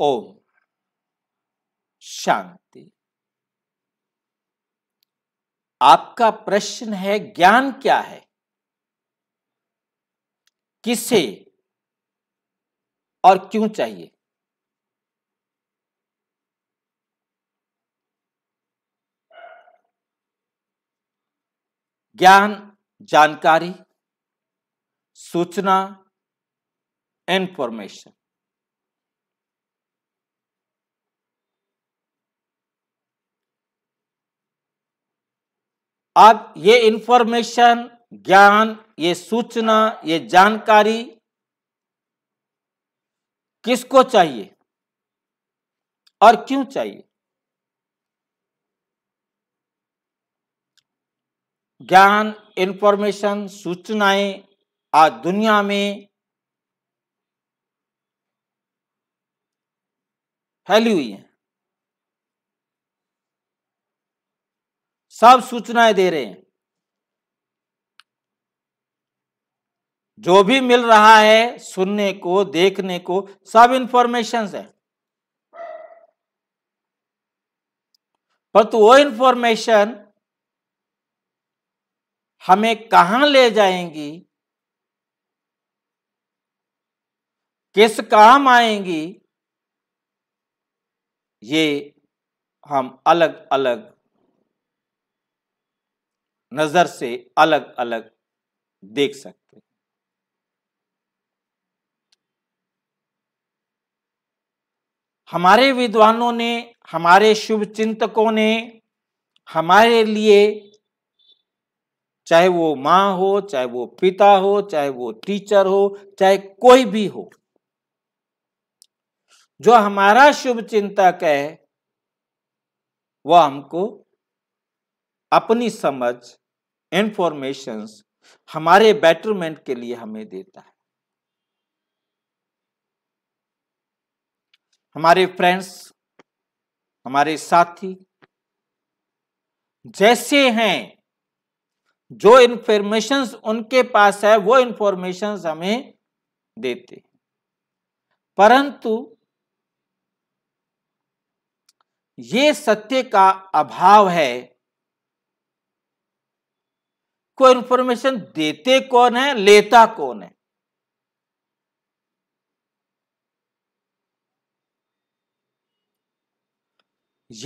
ओम शांति आपका प्रश्न है ज्ञान क्या है किसे और क्यों चाहिए ज्ञान जानकारी सूचना इंफॉर्मेशन अब ये इंफॉर्मेशन ज्ञान ये सूचना ये जानकारी किसको चाहिए और क्यों चाहिए ज्ञान इंफॉर्मेशन सूचनाएं आज दुनिया में फैली हुई हैं सब सूचनाएं दे रहे हैं जो भी मिल रहा है सुनने को देखने को सब इंफॉर्मेशन है परंतु वो इंफॉर्मेशन हमें कहां ले जाएंगी किस काम आएंगी ये हम अलग अलग नजर से अलग अलग देख सकते हैं हमारे विद्वानों ने हमारे शुभ चिंतकों ने हमारे लिए चाहे वो माँ हो चाहे वो पिता हो चाहे वो टीचर हो चाहे कोई भी हो जो हमारा शुभ चिंतक है वह हमको अपनी समझ इंफॉर्मेशन हमारे बेटरमेंट के लिए हमें देता है हमारे फ्रेंड्स हमारे साथी जैसे हैं जो इंफॉर्मेशन उनके पास है वो इंफॉर्मेशन हमें देते परंतु ये सत्य का अभाव है को इंफॉर्मेशन देते कौन है लेता कौन है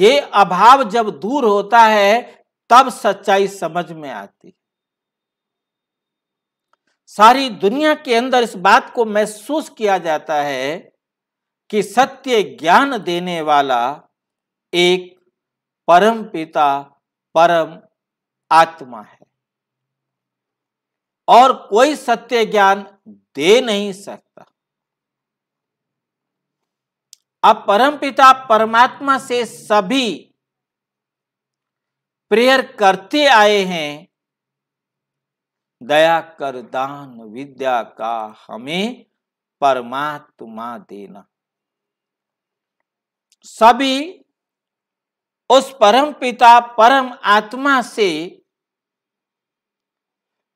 ये अभाव जब दूर होता है तब सच्चाई समझ में आती सारी दुनिया के अंदर इस बात को महसूस किया जाता है कि सत्य ज्ञान देने वाला एक परम पिता परम आत्मा है और कोई सत्य ज्ञान दे नहीं सकता अब परमपिता परमात्मा से सभी प्रेयर करते आए हैं दया कर दान विद्या का हमें परमात्मा देना सभी उस परम पिता परम आत्मा से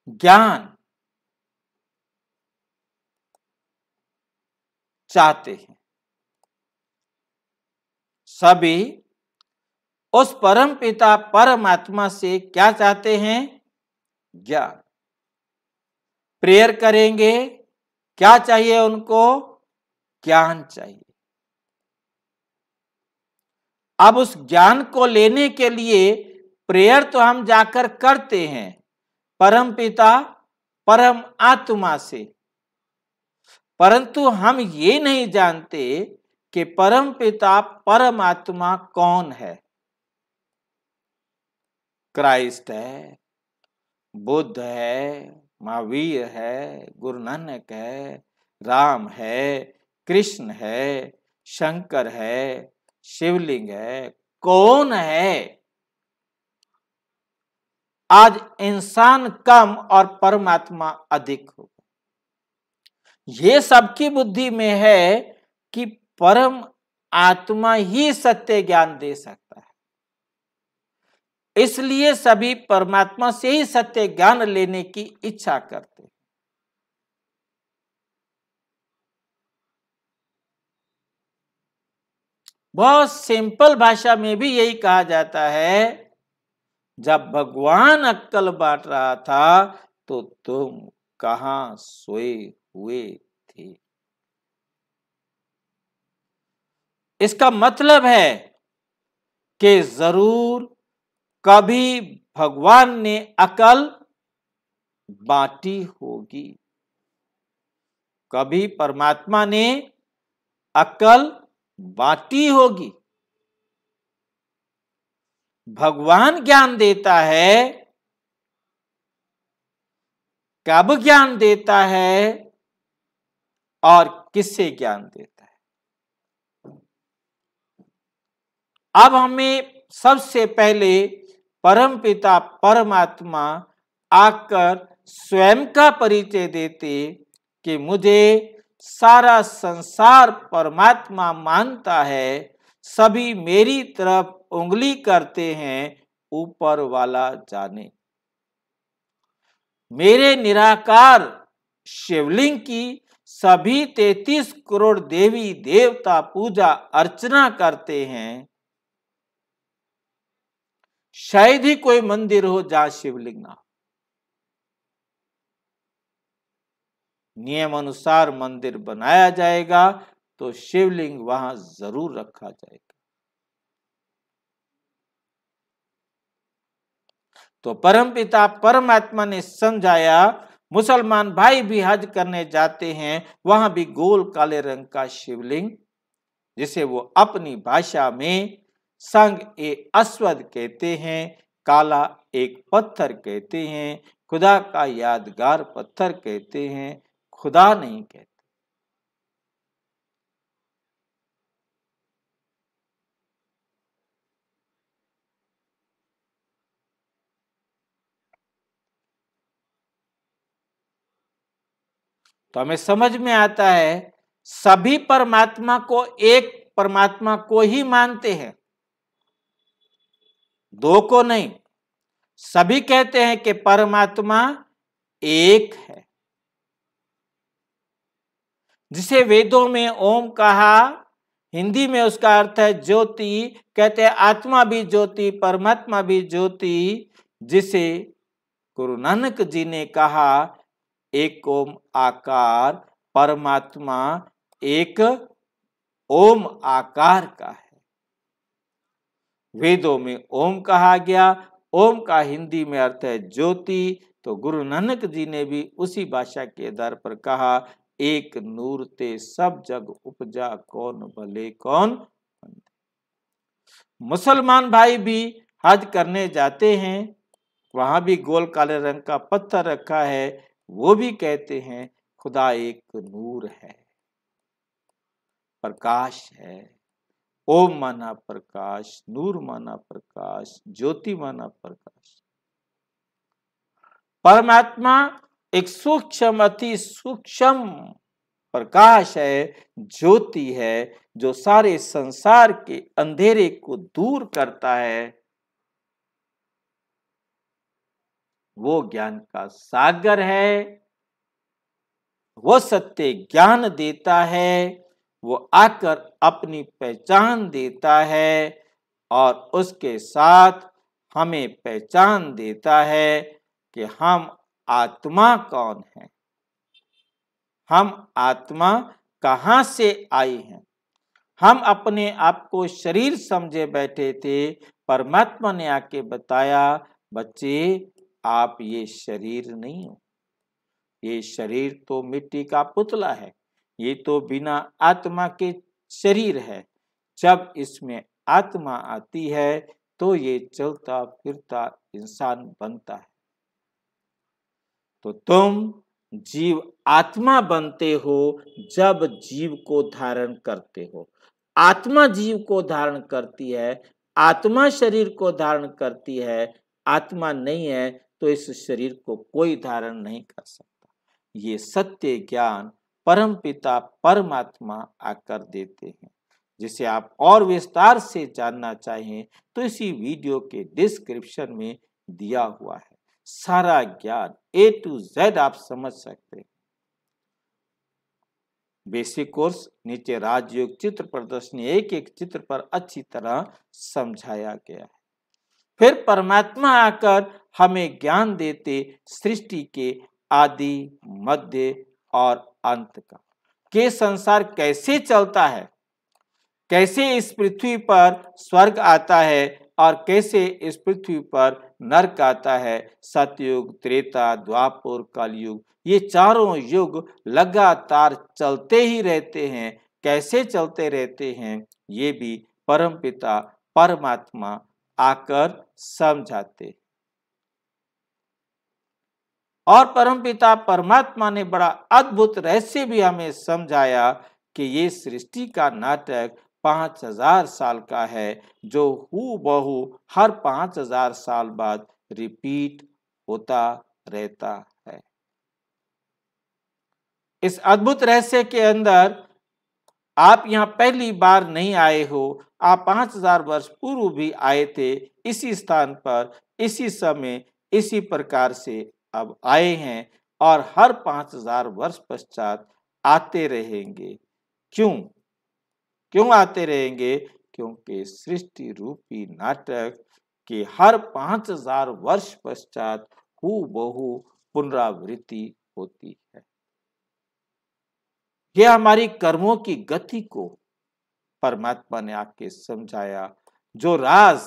ज्ञान चाहते हैं सभी उस परम पिता परमात्मा से क्या चाहते हैं ज्ञान प्रेयर करेंगे क्या चाहिए उनको ज्ञान चाहिए अब उस ज्ञान को लेने के लिए प्रेयर तो हम जाकर करते हैं परम पिता परम आत्मा से परंतु हम ये नहीं जानते कि परम पिता परम आत्मा कौन है क्राइस्ट है बुद्ध है महावीर है गुरु नानक है राम है कृष्ण है शंकर है शिवलिंग है कौन है आज इंसान कम और परमात्मा अधिक हो ये सबकी बुद्धि में है कि परम आत्मा ही सत्य ज्ञान दे सकता है इसलिए सभी परमात्मा से ही सत्य ज्ञान लेने की इच्छा करते हैं बहुत सिंपल भाषा में भी यही कहा जाता है जब भगवान अक्कल बांट रहा था तो तुम कहा सोए हुए थे इसका मतलब है कि जरूर कभी भगवान ने अकल बांटी होगी कभी परमात्मा ने अकल बांटी होगी भगवान ज्ञान देता है कब ज्ञान देता है और किससे ज्ञान देता है अब हमें सबसे पहले परम पिता परमात्मा आकर स्वयं का परिचय देते कि मुझे सारा संसार परमात्मा मानता है सभी मेरी तरफ उंगली करते हैं ऊपर वाला जाने मेरे निराकार शिवलिंग की सभी तैतीस करोड़ देवी देवता पूजा अर्चना करते हैं शायद ही कोई मंदिर हो जहां शिवलिंग ना नियम अनुसार मंदिर बनाया जाएगा तो शिवलिंग वहां जरूर रखा जाएगा तो परमपिता परमात्मा ने समझाया मुसलमान भाई भी हज करने जाते हैं वहां भी गोल काले रंग का शिवलिंग जिसे वो अपनी भाषा में संग ए अश्वद कहते हैं काला एक पत्थर कहते हैं खुदा का यादगार पत्थर कहते हैं खुदा नहीं कहते तो हमें समझ में आता है सभी परमात्मा को एक परमात्मा को ही मानते हैं दो को नहीं सभी कहते हैं कि परमात्मा एक है जिसे वेदों में ओम कहा हिंदी में उसका अर्थ है ज्योति कहते हैं आत्मा भी ज्योति परमात्मा भी ज्योति जिसे गुरु नानक जी ने कहा एक ओम आकार परमात्मा एक ओम आकार का है वेदों में ओम कहा गया ओम का हिंदी में अर्थ है ज्योति तो गुरु नानक जी ने भी उसी भाषा के आधार पर कहा एक नूर ते सब जग उपजा कौन भले कौन मुसलमान भाई भी हज करने जाते हैं वहां भी गोल काले रंग का पत्थर रखा है वो भी कहते हैं खुदा एक नूर है प्रकाश है ओम माना प्रकाश नूर माना प्रकाश ज्योति माना प्रकाश परमात्मा एक सूक्ष्म अति सूक्ष्म प्रकाश है ज्योति है जो सारे संसार के अंधेरे को दूर करता है वो ज्ञान का सागर है वो सत्य ज्ञान देता है वो आकर अपनी पहचान देता है और उसके साथ हमें पहचान देता है कि हम आत्मा कौन है हम आत्मा कहाँ से आई हैं हम अपने आप को शरीर समझे बैठे थे परमात्मा ने आके बताया बच्चे आप ये शरीर नहीं हो ये शरीर तो मिट्टी का पुतला है ये तो बिना आत्मा के शरीर है जब इसमें आत्मा आती है तो ये चलता फिरता इंसान बनता है तो तुम जीव आत्मा बनते हो जब जीव को धारण करते हो आत्मा जीव को धारण करती है आत्मा शरीर को धारण करती है आत्मा नहीं है तो इस शरीर को कोई धारण नहीं कर सकता ये सत्य ज्ञान परम पिता परमात्मा आकर देते हैं जिसे आप और विस्तार से जानना चाहें तो इसी वीडियो के डिस्क्रिप्शन में दिया हुआ है सारा ज्ञान ए टू जेड आप समझ सकते हैं बेसिक कोर्स नीचे राजयोग चित्र प्रदर्शनी एक एक चित्र पर अच्छी तरह समझाया गया है फिर परमात्मा आकर हमें ज्ञान देते सृष्टि के आदि मध्य और अंत का के संसार कैसे चलता है कैसे इस पृथ्वी पर स्वर्ग आता है और कैसे इस पृथ्वी पर नरक आता है सतयुग त्रेता द्वापुर कलयुग ये चारों युग लगातार चलते ही रहते हैं कैसे चलते रहते हैं ये भी परमपिता परमात्मा आकर समझाते और परमपिता परमात्मा ने बड़ा अद्भुत रहस्य भी हमें समझाया कि ये सृष्टि का नाटक पांच हजार साल का है जो हु बहु हर पांच हजार साल बाद रिपीट होता रहता है इस अद्भुत रहस्य के अंदर आप यहाँ पहली बार नहीं आए हो आप पांच हजार वर्ष पूर्व भी आए थे इसी स्थान पर इसी समय इसी प्रकार से अब आए हैं और हर पांच हजार वर्ष पश्चात आते रहेंगे क्यों क्यों आते रहेंगे क्योंकि सृष्टि रूपी नाटक के हर पांच हजार वर्ष पश्चात हु बहु पुनरावृत्ति होती है यह हमारी कर्मों की गति को परमात्मा ने आके समझाया जो राज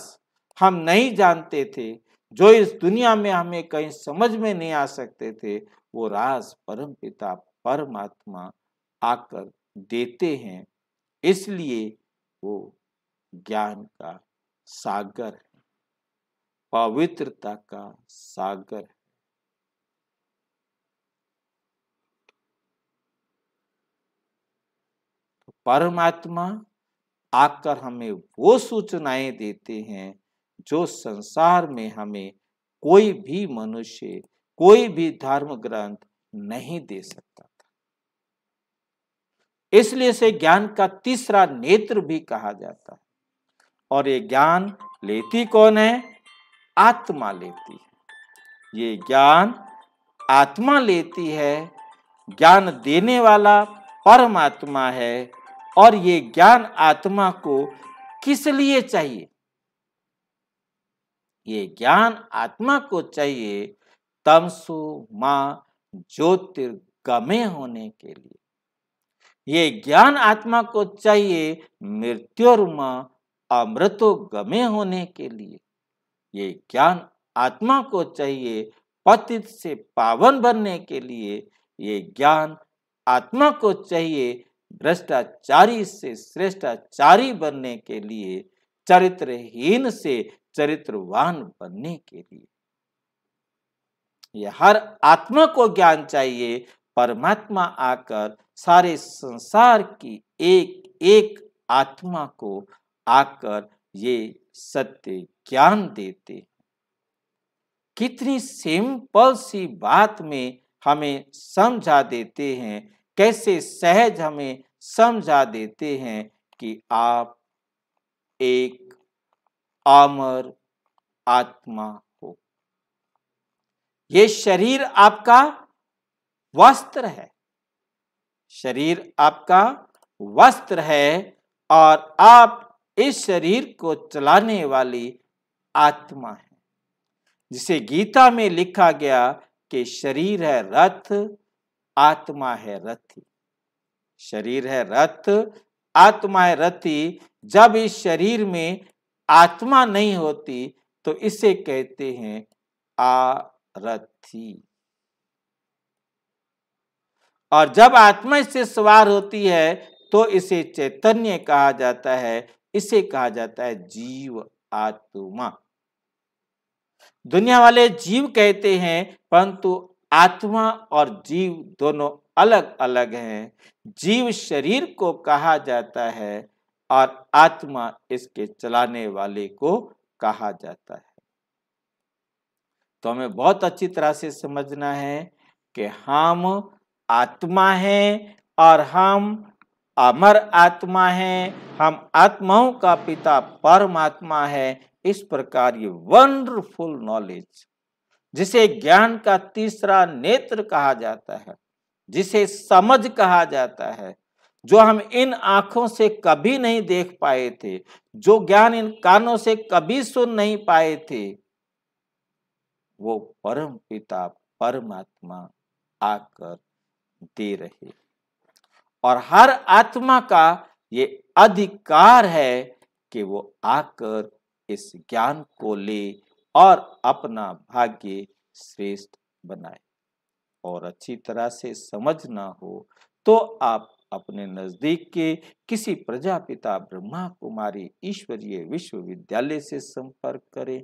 हम नहीं जानते थे जो इस दुनिया में हमें कहीं समझ में नहीं आ सकते थे वो राज परम पिता परमात्मा आकर देते हैं इसलिए वो ज्ञान का सागर है पवित्रता का सागर है परमात्मा आकर हमें वो सूचनाएं देते हैं जो संसार में हमें कोई भी मनुष्य कोई भी धर्म ग्रंथ नहीं दे सकता था इसलिए से ज्ञान का तीसरा नेत्र भी कहा जाता है और ये ज्ञान लेती कौन है आत्मा लेती है ये ज्ञान आत्मा लेती है ज्ञान देने वाला परमात्मा है और ये ज्ञान आत्मा को किस लिए चाहिए ये ज्ञान आत्मा को चाहिए तमसु मां ज्योतिर्गमे होने के लिए ये ज्ञान आत्मा को चाहिए मां अमृतो गमे होने के लिए ये ज्ञान आत्मा को चाहिए पतित से पावन बनने के लिए ये ज्ञान आत्मा को चाहिए भ्रष्टाचारी से श्रेष्ठाचारी बनने के लिए चरित्रहीन से चरित्रवान बनने के लिए यह हर आत्मा को ज्ञान चाहिए परमात्मा आकर सारे संसार की एक एक आत्मा को आकर ये सत्य ज्ञान देते हैं कितनी सिंपल सी बात में हमें समझा देते हैं कैसे सहज हमें समझा देते हैं कि आप एक आमर आत्मा हो ये शरीर आपका वस्त्र है शरीर आपका वस्त्र है और आप इस शरीर को चलाने वाली आत्मा है जिसे गीता में लिखा गया कि शरीर है रथ आत्मा है रथी शरीर है रथ आत्मा है रथी जब इस शरीर में आत्मा नहीं होती तो इसे कहते हैं आरथी और जब आत्मा इससे सवार होती है तो इसे चैतन्य कहा जाता है इसे कहा जाता है जीव आत्मा दुनिया वाले जीव कहते हैं परंतु आत्मा और जीव दोनों अलग अलग हैं जीव शरीर को कहा जाता है और आत्मा इसके चलाने वाले को कहा जाता है तो हमें बहुत अच्छी तरह से समझना है कि हम आत्मा हैं और हम अमर आत्मा हैं हम आत्माओं का पिता परमात्मा है इस प्रकार ये वंडरफुल नॉलेज जिसे ज्ञान का तीसरा नेत्र कहा जाता है जिसे समझ कहा जाता है जो हम इन आंखों से कभी नहीं देख पाए थे जो ज्ञान इन कानों से कभी सुन नहीं पाए थे वो परम पिता परमात्मा आकर दे रहे और हर आत्मा का ये अधिकार है कि वो आकर इस ज्ञान को ले और अपना भाग्य श्रेष्ठ बनाए और अच्छी तरह से समझ ना हो तो आप अपने नजदीक के किसी प्रजापिता ब्रह्मा कुमारी ईश्वरीय विश्वविद्यालय से संपर्क करें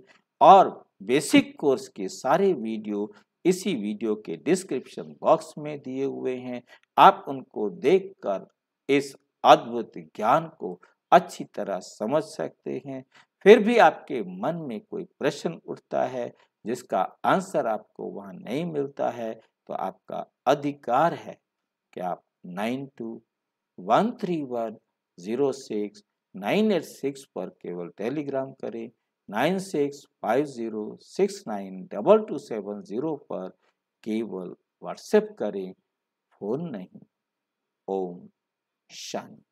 और बेसिक कोर्स के सारे वीडियो इसी वीडियो के डिस्क्रिप्शन बॉक्स में दिए हुए हैं आप उनको देखकर इस अद्भुत ज्ञान को अच्छी तरह समझ सकते हैं फिर भी आपके मन में कोई प्रश्न उठता है जिसका आंसर आपको वहाँ नहीं मिलता है तो आपका अधिकार है कि आप nine two one three one zero six nine eight six पर केवल टेलीग्राम करें nine six five zero six nine double two seven zero पर केवल व्हाट्सएप करें फोन नहीं ओम शांति